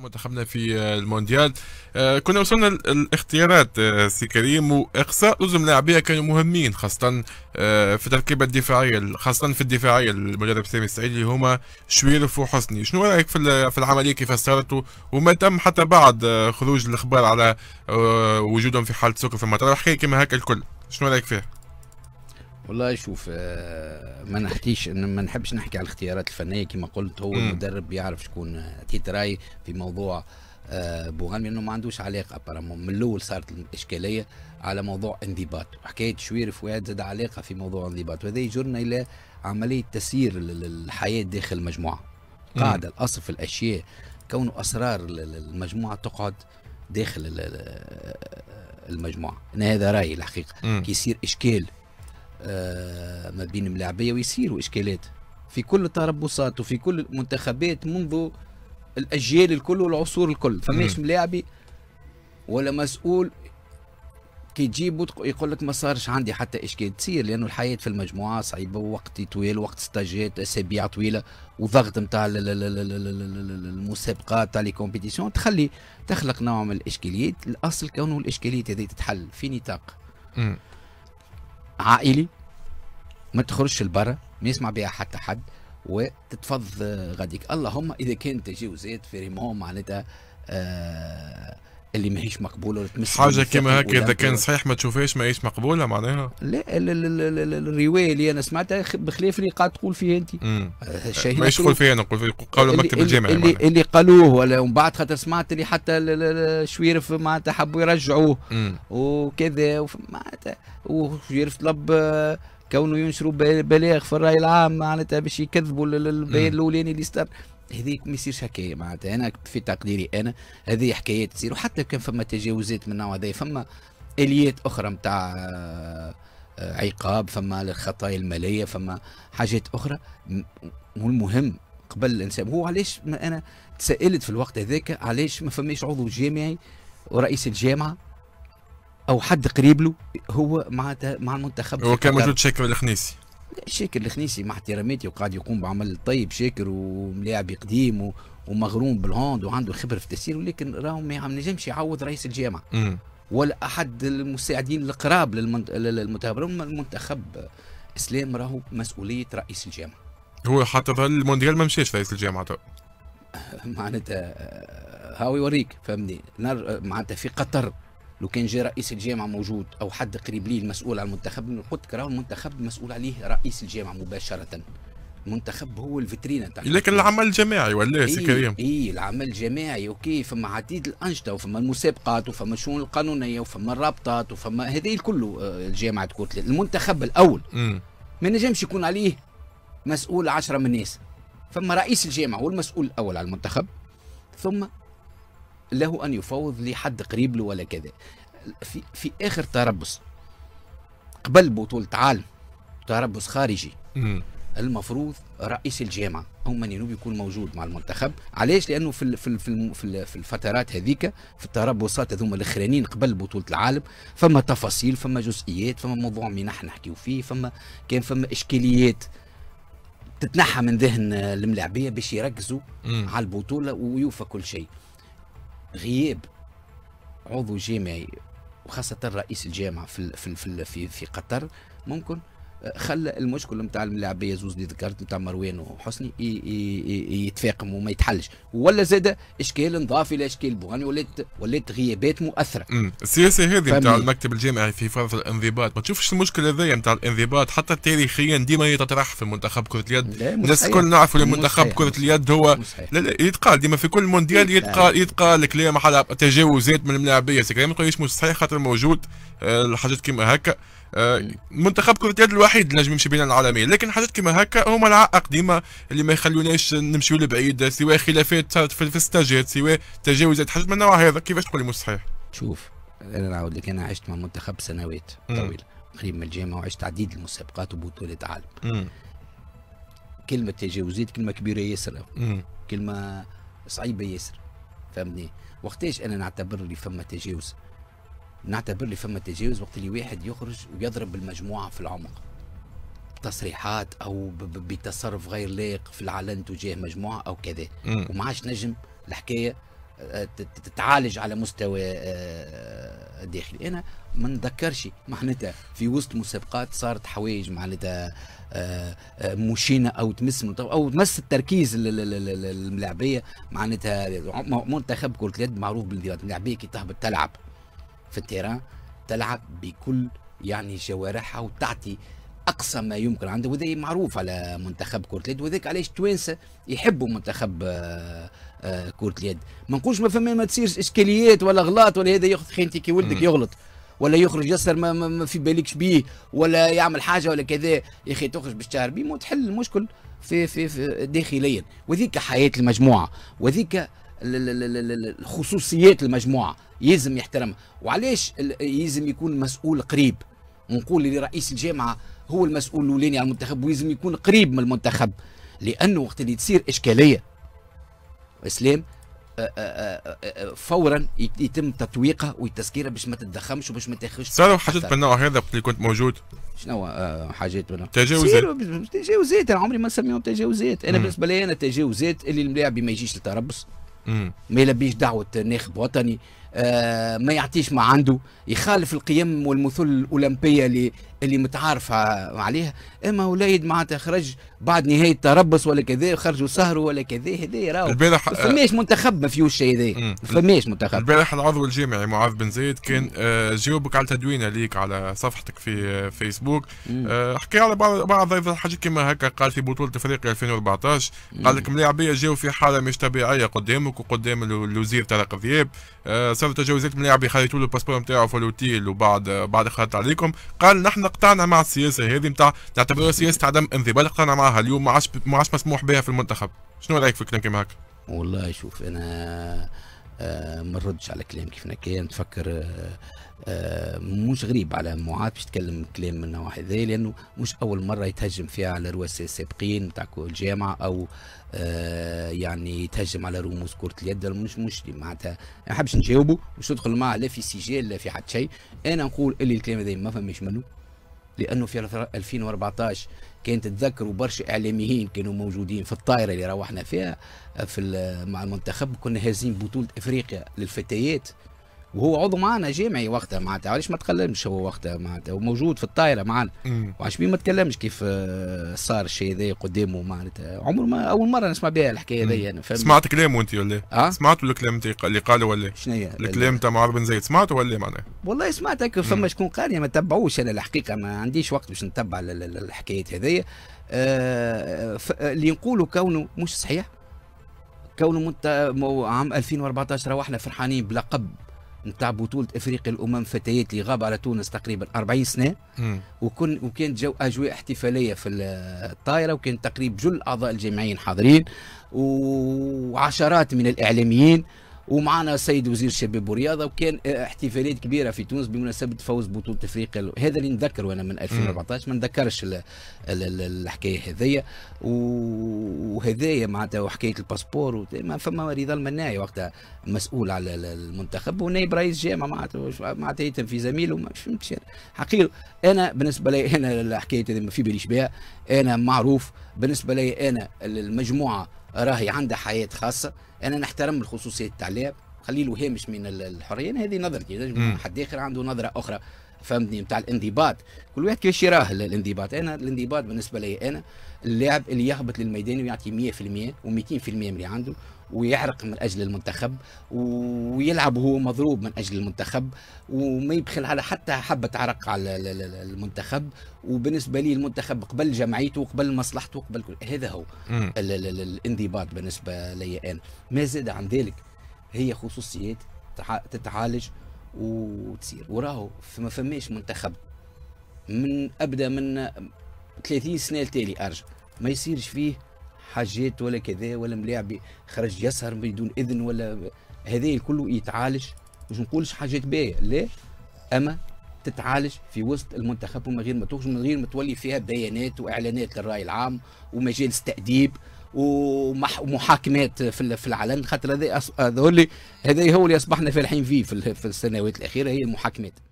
منتخبنا في المونديال آه، كنا وصلنا الاختيارات آه، سي كريم واقصاء لزم لاعبيه كانوا مهمين خاصه آه، في التركيبه الدفاعيه خاصه في الدفاعيه المدرب سامي السعيد اللي هما شويرف وحسني شنو رايك في العمليه كيف صارت وما تم حتى بعد خروج الاخبار على وجودهم في حاله سكر في المطار حكايه كما هكا الكل شنو رايك فيها؟ والله شوف آه، ما نحكيش ما نحبش نحكي على الاختيارات الفنيه كما قلت هو المدرب يعرف شكون آه، تيتراي في موضوع آه، بوغامي لانه ما عندوش علاقه برامو من الاول صارت الاشكاليه على موضوع انضباط وحكايه شوير فؤاد زاد علاقه في موضوع انضباط وهذا يجرنا الى عمليه تسيير الحياه داخل المجموعه قاعده الاصل في الاشياء كون اسرار المجموعه تقعد داخل المجموعه انا هذا رايي الحقيقه كي يصير اشكال آه، ما بين ملاعبيه ويصيروا اشكالات في كل التربصات وفي كل المنتخبات منذ الاجيال الكل والعصور الكل فماش ملاعبي ولا مسؤول كي تجيب يقول لك ما صارش عندي حتى اشكال تصير لانه الحياه في المجموعه صعيبه ووقت طويل وقت ستاجات اسابيع طويله وضغط نتاع المسابقات تاع لي كومبيتيسيون تخلي تخلق نوع من الاشكاليات الاصل كونه الاشكاليات هذه تتحل في نطاق عائلي ما تخرجش لبرا ما يسمع بها حتى حد وتتفض غاديك اللهم اذا كانت في فريمون معناتها آه اللي ماهيش مقبوله ولا تمس حاجه كيما هكا اذا كان صحيح ما تشوفهاش ماهيش مقبوله معناها لا الروايه اللي انا سمعتها بخلاف اللي قاعد تقول فيه انت ما آه، ماهيش تقول فيها انا نقول قالوا مكتب الجامعي اللي, اللي, اللي قالوه ولا ومن بعد خاطر سمعت اللي حتى شويرف معناتها حبوا يرجعوه مم. وكذا وشرف طلب آه، كونه ينشروا بلاغ في الراي العام معناتها باش يكذبوا البيان الاولاني اللي صدر هذيك ما يصيرش هكايا معناتها انا في تقديري انا هذه حكايات تصير وحتى كان فما تجاوزات من النوع هذا فما اليات اخرى نتاع آه، عقاب فما الخطايا الماليه فما حاجات اخرى والمهم قبل الانسان هو علاش انا تسالت في الوقت هذاك علاش ما فماش عضو جامعي ورئيس الجامعه او حد قريب له هو مع مع المنتخب هو كان موجود شاكر الخنيسي شاكر الخنيسي مع احتراماتي وقاعد يقوم بعمل طيب شاكر وملاعب قديم ومغروم بالهوند وعنده خبره في التسيير ولكن راهو ما نجمش يعوض رئيس الجامعه ولا احد المساعدين القراب للمنتخب المنتخب اسلام راهو مسؤوليه رئيس الجامعه هو حتى المونديال ما مشاش رئيس الجامعه تو معناتها هاو يوريك فهمني معناتها في قطر لو كان جا رئيس الجامعه موجود او حد قريب ليه المسؤول على المنتخب نقول لك راهو المنتخب مسؤول عليه رئيس الجامعه مباشره المنتخب هو الفترينة تاع لكن العمل الجماعي ولا سي كريم اي العمل الجماعي اوكي فما عديد الانشطه وفما المسابقات وفما الشؤون القانونيه وفما الرابطات وفما هذا الكل آه، الجامعه لي المنتخب الاول ما نجمش يكون عليه مسؤول عشرة من الناس فما رئيس الجامعه هو المسؤول الاول على المنتخب ثم له ان يفوض لحد قريب له ولا كذا في في اخر تربص قبل بطوله عالم تربص خارجي المفروض رئيس الجامعه او من ينوب يكون موجود مع المنتخب علاش لانه في في في في الفترات هذيك في التربصات هذوما الاخرانيين قبل بطوله العالم فما تفاصيل فما جزئيات فما موضوع منح نحكيو فيه فما كان فما اشكاليات تتنحى من ذهن الملاعبيه باش يركزوا على البطوله ويوفى كل شيء غياب عضو جامعي وخاصة رئيس الجامعة في في في في, قطر ممكن خلى المشكل نتاع الملاعبيه زوز اللي ذكرت نتاع مروان وحسني يتفاقم وما يتحلش ولا زاد اشكال نضاف الى اشكال بوغاني ولات ولات غيابات مؤثره السياسه هذه نتاع المكتب الجامعي في فرض الانضباط ما تشوفش المشكله هذايا نتاع الانضباط حتى تاريخيا ديما يتطرح تطرح في منتخب كره اليد الناس الكل نعرفوا منتخب كره اليد هو لا لا يتقال ديما في كل مونديال يتقال يتقال كلام على تجاوزات من الملاعبيه كلام ما تقوليش مش صحيح خاطر موجود آه، الحاجات كيما هكا آه، منتخب كرة اليد الوحيد اللي نجم يمشي بين العالمية لكن حاجات كما هكا هما العائق ديما اللي ما يخلوناش نمشيو لبعيد سواء خلافات صارت في الاستاجات سواء تجاوزات حاجات من النوع هذا كيفاش تقول لي مش صحيح؟ شوف انا نعاود لك انا عشت مع منتخب سنوات طويلة قريب من الجامعة وعشت عديد المسابقات وبطولات عالم كلمة تجاوزات كلمة كبيرة ياسر كلمة صعيبة ياسر فهمني وقتاش انا نعتبر اللي فما تجاوز نعتبر لي فما تجاوز وقت اللي واحد يخرج ويضرب المجموعه في العمق تصريحات او بتصرف غير لائق في العلن تجاه مجموعه او كذا وما عادش نجم الحكايه آه، تتعالج على مستوى آه، داخلي انا ما نذكرش معناتها في وسط مسابقات صارت حوايج معناتها آه، مشينه او تمس او تمس التركيز الملاعبيه معناتها منتخب كره اليد معروف بالملاعبيه كي تهبط تلعب في التيران تلعب بكل يعني جوارحها وتعطي اقصى ما يمكن عنده وهذا معروف على منتخب كره اليد وذاك علاش التوانسه يحبوا منتخب آه، آه، كره اليد ما نقولش ما فما ما تصيرش اشكاليات ولا غلط ولا هذا ياخذ خينتي كي ولدك يغلط ولا يخرج يسر ما, ما في بالكش بيه ولا يعمل حاجه ولا كذا يا اخي تخرج بالشهر بيه وتحل المشكل في في, في داخليا وذيك حياه المجموعه وذيك الخصوصيات المجموعه يلزم يحترمها وعلاش يلزم يكون مسؤول قريب نقول لرئيس الجامعه هو المسؤول الاولاني على المنتخب ويلزم يكون قريب من المنتخب لانه وقت اللي تصير اشكاليه اسلام آه، آه، آه، فورا يتم تطويقه وتسكيره باش ما تتضخمش وباش ما تاخذش صاروا حاجات من النوع هذا اللي كنت موجود شنو حاجات من تجاوزات تجاوزات انا عمري ما نسميهم تجاوزات انا بالنسبه لي انا تجاوزات اللي الملاعب ما يجيش للتربص ما يلبيش دعوه ناخب وطني آه، ما يعطيش ما عنده يخالف القيم والمثل الاولمبيه اللي اللي متعارف عليها اما وليد معناتها خرج بعد نهايه تربص ولا كذا خرجوا سهروا ولا كذا هذا راهو البارح فماش منتخب ما فيهوش شيء هذا فماش منتخب البارح العضو الجامعي معاذ بن زيد كان آه، جاوبك على تدوينه ليك على صفحتك في آه، فيسبوك حكى على بعض بعض حاجات كما هكا قال في بطوله افريقيا 2014 قال لك ملاعبيه جاو في حاله مش طبيعيه قدامك وقدام الوزير طارق ذياب سالفه تجاوزات ملاعب يخيطوا له الباسبور نتاعه في الاوتيل وبعد بعد خرجت عليكم قال نحن قطعنا مع السياسه هذه نتاع نعتبروها سياسه عدم انضباط قطعنا معها اليوم ما عادش ما عادش مسموح بها في المنتخب شنو رايك في كلام كيما هكا والله شوف انا آه، ما نردش على كلام كيفنا كان نتفكر آه، آه، مش غريب على معاد باش يتكلم كلام من النوع هذا لانه مش اول مره يتهجم فيها على رؤساء سابقين نتاع الجامعه او يعني يتهجم على رموز كره اليد مش مش معناتها ما نحبش نجاوبه مش ندخل معاه لا في سجال لا في حد شيء انا نقول اللي الكلام هذا ما فماش منه لانه في 2014 كان تتذكروا برشا اعلاميين كانوا موجودين في الطائره اللي روحنا فيها في مع المنتخب كنا هازين بطوله افريقيا للفتيات وهو عضو معنا جامعي وقتها معناتها علاش ما تكلمش هو وقتها معناتها وموجود في الطائره معنا وعلاش ما تكلمش كيف آه، صار الشيء هذا قدامه معناتها عمر ما اول مره نسمع بها الحكايه هذيا انا فهمت سمعت كلامه انت ولا أه؟ سمعت الكلام اللي قاله ولا شنو هي الكلام تاع معاذ بن زيد سمعته ولا معناها والله سمعت هكا فما شكون قال يعني ما تبعوش انا الحقيقه ما عنديش وقت باش نتبع الحكايات هذيا آه اللي نقولوا كونه مش صحيح كونه عام 2014 روحنا فرحانين بلقب نتاع بطوله افريقيا الامم فتيات اللي غاب على تونس تقريبا 40 سنه وكن وكانت جو اجواء احتفاليه في الطائره وكان تقريبا جل اعضاء الجامعيين حاضرين وعشرات من الاعلاميين ومعنا السيد وزير الشباب والرياضه وكان احتفالات كبيره في تونس بمناسبه فوز بطوله افريقيا هذا اللي نذكره انا من 2014 ما نذكرش الحكايه هذيا وهذايا معناتها وحكايه الباسبور ما فما رضا المناعي وقتها مسؤول على المنتخب ونائب رئيس جامعه معناتها معناتها يتم في زميله ما فهمتش حقيقه انا بالنسبه لي انا الحكايه هذه ما في باليش بها انا معروف بالنسبه لي انا المجموعه راهي عندها حياه خاصه انا نحترم الخصوصيه تاع اللاعب خلي هامش من الحريه هذه نظرتي حد اخر عنده نظره اخرى فهمتني نتاع الانضباط كل واحد كيفاش يراه الانضباط انا الانضباط بالنسبه لي انا اللاعب اللي يهبط للميدان ويعطي 100% و200% من اللي عنده ويحرق من اجل المنتخب ويلعب هو مضروب من اجل المنتخب وما يبخل على حتى حبه عرق على المنتخب وبالنسبه لي المنتخب قبل جمعيته وقبل مصلحته وقبل كل هذا هو الانضباط بالنسبه لي انا ما زاد عن ذلك هي خصوصيات تتعالج وتصير وراهو ما فماش منتخب من ابدا من 30 سنه لتالي ارجع ما يصيرش فيه حاجات ولا كذا ولا ملاعب خرج يسهر بدون اذن ولا هذا الكل يتعالج مش نقولش حاجات باهيه لا اما تتعالج في وسط المنتخب ومن غير ما تخرج من غير ما تولي فيها بيانات واعلانات للراي العام ومجالس تاديب ومحاكمات في في العلن خاطر هذا هذول هذا هو اللي اصبحنا فالحين فيه في السنوات الاخيره هي المحاكمات